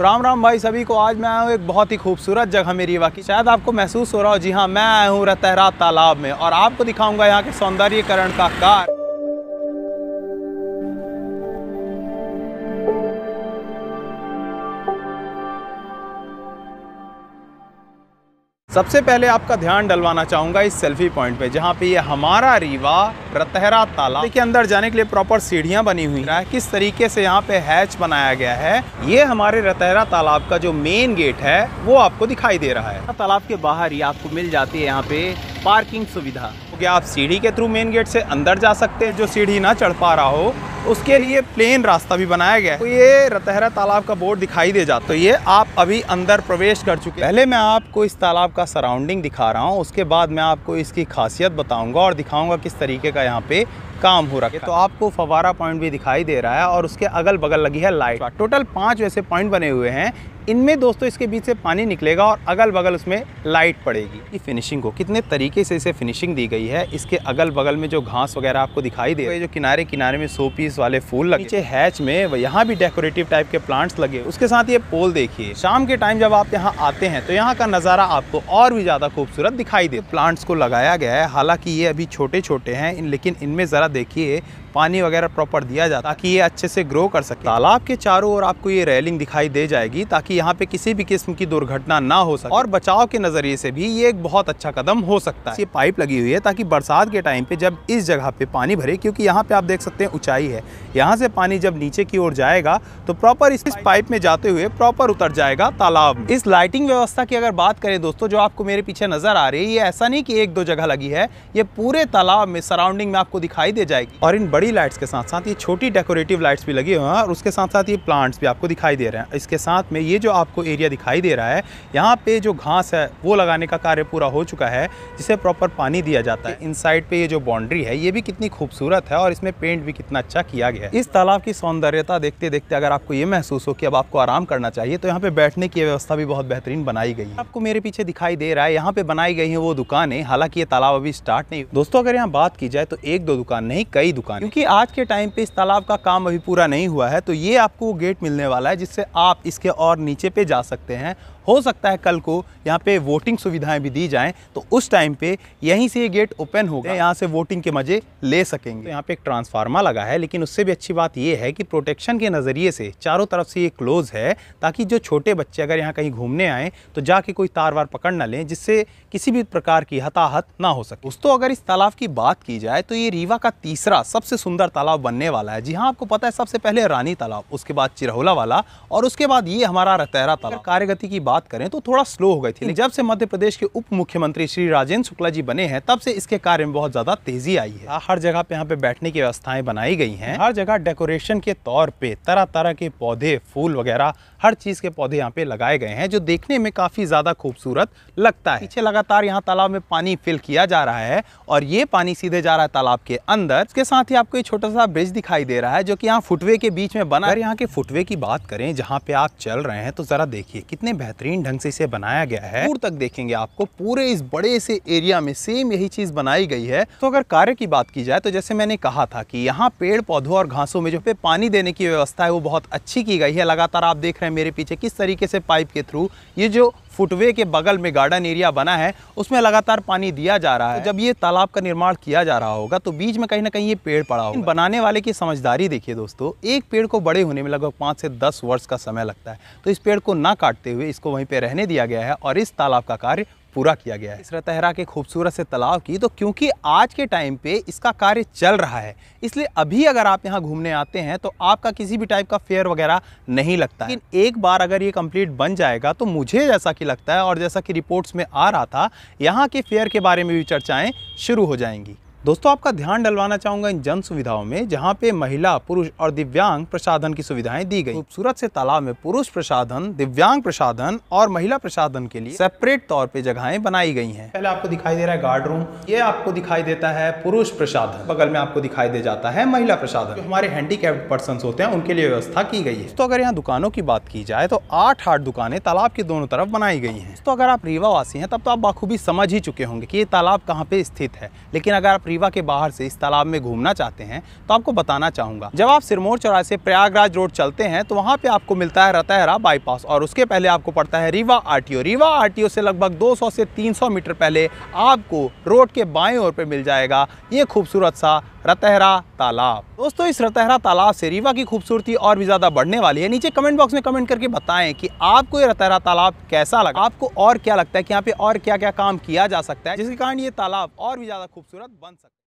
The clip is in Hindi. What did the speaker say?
राम राम भाई सभी को आज मैं आया हूँ एक बहुत ही खूबसूरत जगह मेरी बाकी शायद आपको महसूस हो रहा हो जी हाँ मैं आया हूँ रतहरा तालाब में और आपको दिखाऊंगा यहाँ के सौंदर्यकरण का कार सबसे पहले आपका ध्यान डलवाना चाहूंगा इस सेल्फी पॉइंट पे जहाँ पे ये हमारा रीवा रतहरा तालाब के अंदर जाने के लिए प्रॉपर सीढ़ियाँ बनी हुई है किस तरीके से यहाँ पे हैच बनाया गया है ये हमारे रतहरा तालाब का जो मेन गेट है वो आपको दिखाई दे रहा है तालाब के बाहर ही आपको मिल जाती है यहाँ पे पार्किंग सुविधा तो आप सीढ़ी के थ्रू मेन गेट से अंदर जा सकते हैं जो सीढ़ी ना चढ़ पा रहा हो उसके लिए प्लेन रास्ता भी बनाया गया है तो ये रतहरा तालाब का बोर्ड दिखाई दे जाता है तो ये आप अभी अंदर प्रवेश कर चुके पहले मैं आपको इस तालाब का सराउंडिंग दिखा रहा हूँ उसके बाद मैं आपको इसकी खासियत बताऊँगा और दिखाऊँगा किस तरीके का यहाँ पे काम हो रहा है तो आपको फवारा पॉइंट भी दिखाई दे रहा है और उसके अगल बगल लगी है लाइट टोटल पांच वैसे पॉइंट बने हुए हैं इनमें दोस्तों इसके बीच से पानी निकलेगा और अगल बगल उसमें लाइट पड़ेगी ये फिनिशिंग को कितने तरीके से इसे फिनिशिंग दी गई है इसके अगल बगल में जो घास वगैरह आपको दिखाई दे रही है जो किनारे किनारे में सो पीस वाले फूल लगे नीचे हैच में यहाँ भी डेकोरेटिव टाइप के प्लांट्स लगे उसके साथ ये पोल देखिए शाम के टाइम जब आप यहाँ आते हैं तो यहाँ का नज़ारा आपको और भी ज़्यादा खूबसूरत दिखाई दे प्लांट्स को लगाया गया है हालांकि ये अभी छोटे छोटे हैं लेकिन इनमें ज़रा देखिए पानी वगैरह प्रॉपर दिया जाता ताकि ये अच्छे से ग्रो कर सके तालाब के चारों ओर आपको ये रेलिंग दिखाई दे जाएगी ताकि यहाँ पे किसी भी किस्म की दुर्घटना ना हो सके और बचाव के नज़रिए से भी ये एक बहुत अच्छा कदम हो सकता है ये पाइप लगी हुई है ताकि बरसात के टाइम पे जब इस जगह पे पानी भरे क्योंकि यहाँ पे आप देख सकते हैं ऊंचाई है यहाँ से पानी जब नीचे की ओर जाएगा तो प्रॉपर इस पाइप में जाते हुए प्रॉपर उतर जाएगा तालाब इस लाइटिंग व्यवस्था की अगर बात करें दोस्तों जो आपको मेरे पीछे नज़र आ रही है ये ऐसा नहीं कि एक दो जगह लगी है ये पूरे तालाब में सराउंडिंग में आपको दिखाई दे दे जाएगी और इन बड़ी लाइट्स के साथ साथ ये छोटी डेकोरेटिव लाइट्स भी लगी हुई हैं और उसके साथ साथ ये प्लांट्स भी आपको दिखाई दे रहे हैं इसके साथ में ये जो आपको एरिया दिखाई दे रहा है यहाँ पे जो घास है वो लगाने का कार्य पूरा हो चुका है जिसे प्रॉपर पानी दिया जाता है इन साइड पे ये जो बाउंड्री है ये भी कितनी खूबसूरत है और इसमें पेंट भी कितना अच्छा किया गया है इस तालाब की सौंदर्यता देखते देखते अगर आपको ये महसूस हो कि अब आपको आराम करना चाहिए तो यहाँ पे बैठने की व्यवस्था भी बहुत बेहतरीन बनाई गई है आपको मेरे पीछे दिखाई दे रहा है यहाँ पे बनाई गई है वो दुकानें हालांकि ये तालाब अभी स्टार्ट नहीं दोस्तों अगर यहाँ बात की जाए तो एक दो दुकान नहीं कई दुकान क्योंकि आज के टाइम पे इस तालाब का काम अभी पूरा नहीं हुआ है तो ये आपको वो गेट मिलने वाला है जिससे आप इसके और नीचे पे जा सकते हैं हो सकता है कल को यहाँ पे वोटिंग सुविधाएं भी दी जाएं तो उस टाइम पे यहीं से ये गेट ओपन होगा हाँ। यहाँ से वोटिंग के मज़े ले सकेंगे तो यहाँ पे एक ट्रांसफार्मर लगा है लेकिन उससे भी अच्छी बात ये है कि प्रोटेक्शन के नज़रिए से चारों तरफ से ये क्लोज है ताकि जो छोटे बच्चे अगर यहाँ कहीं घूमने आएँ तो जाके कोई तार वार पकड़ ना लें जिससे किसी भी प्रकार की हताहत ना हो सके दोस्तों अगर इस तालाब की बात की जाए तो ये रीवा का का तीसरा सबसे सुंदर तालाब बनने वाला है जी हाँ आपको पता है सबसे पहले रानी तालाब उसके बाद चिरहला वाला और उसके बाद ये हमारा रतहरा तालाब कार्यगति की बात करें तो थोड़ा स्लो हो गई थी जब से मध्य प्रदेश के उप मुख्यमंत्री श्री राजेंद्र शुक्ला जी बने हैं तब से इसके कार्य में बहुत ज्यादा तेजी आई है हर जगह पे यहाँ पे बैठने की व्यवस्थाएं बनाई गई है हर जगह डेकोरेशन के तौर पे तरह तरह के पौधे फूल वगैरह हर चीज के पौधे यहाँ पे लगाए गए हैं जो देखने में काफी ज्यादा खूबसूरत लगता है पीछे लगातार यहाँ तालाब में पानी फिल किया जा रहा है और ये पानी सीधे जा रहा है तालाब के अंदर अंदर उसके साथ ही आपको एक छोटा सा ब्रिज दिखाई दे रहा है जो कि यहाँ फुटवे के बीच में बना अगर यहाँ के फुटवे की बात करें जहाँ पे आप चल रहे हैं तो जरा देखिए कितने बेहतरीन ढंग से इसे बनाया गया है दूर तक देखेंगे आपको पूरे इस बड़े से एरिया में सेम यही चीज बनाई गई है तो अगर कार्य की बात की जाए तो जैसे मैंने कहा था की यहाँ पेड़ पौधों और घासों में जो पे पानी देने की व्यवस्था है वो बहुत अच्छी की गई है लगातार आप देख रहे हैं मेरे पीछे किस तरीके से पाइप के थ्रू ये जो फुटवे के बगल में गार्डन एरिया बना है उसमें लगातार पानी दिया जा रहा है तो जब ये तालाब का निर्माण किया जा रहा होगा तो बीच में कहीं ना कहीं ये पेड़ पड़ा होगा बनाने वाले की समझदारी देखिए दोस्तों एक पेड़ को बड़े होने में लगभग पाँच से दस वर्ष का समय लगता है तो इस पेड़ को ना काटते हुए इसको वहीं पर रहने दिया गया है और इस तालाब का कार्य पूरा किया गया है इस रतहरा के खूबसूरत से तालाब की तो क्योंकि आज के टाइम पे इसका कार्य चल रहा है इसलिए अभी अगर आप यहाँ घूमने आते हैं तो आपका किसी भी टाइप का फेयर वगैरह नहीं लगता लेकिन एक बार अगर ये कम्प्लीट बन जाएगा तो मुझे जैसा कि लगता है और जैसा कि रिपोर्ट्स में आ रहा था यहाँ के फेयर के बारे में भी चर्चाएँ शुरू हो जाएंगी दोस्तों आपका ध्यान डलवाना चाहूंगा इन जन सुविधाओं में जहाँ पे महिला पुरुष और दिव्यांग प्रसाधन की सुविधाएं दी गई खूबसूरत से तालाब में पुरुष प्रसाधन दिव्यांग प्रसाधन और महिला प्रसाधन के लिए सेपरेट तौर पे जगहें बनाई गई हैं पहले आपको दिखाई दे रहा है गार्ड रूम ये आपको दिखाई देता है पुरुष प्रसाधन बगल में आपको दिखाई दे जाता है महिला प्रसाधन हमारे हैंडीकैप्ड पर्सन होते हैं उनके लिए व्यवस्था की गई है तो अगर यहाँ दुकानों की बात की जाए तो आठ आठ दुकानें तालाब के दोनों तरफ बनाई गई है तो अगर आप रीवा वासी है तब तो आप बाखूबी समझ ही चुके होंगे की ये तालाब कहाँ पे स्थित है लेकिन अगर आप रीवा के बाहर से इस तालाब में घूमना चाहते हैं तो आपको बताना चाहूंगा जब आप सिरमौर चौराहे से प्रयागराज रोड चलते हैं तो वहाँ पे आपको मिलता है रतहरा बाईपास और उसके पहले आपको पड़ता है रीवा आरटीओ रीवा आरटीओ से लगभग 200 से 300 मीटर पहले आपको रोड के बाएं ओर पर मिल जाएगा ये खूबसूरत सा रतहरा तालाब दोस्तों इस रतहरा तालाब से रीवा की खूबसूरती और भी ज़्यादा बढ़ने वाली है नीचे कमेंट बॉक्स में कमेंट करके बताएं कि आपको ये रतहरा तालाब कैसा लगा आपको और क्या लगता है कि यहाँ पे और क्या क्या काम किया जा सकता है जिसके कारण ये तालाब और भी ज़्यादा खूबसूरत बन सकता है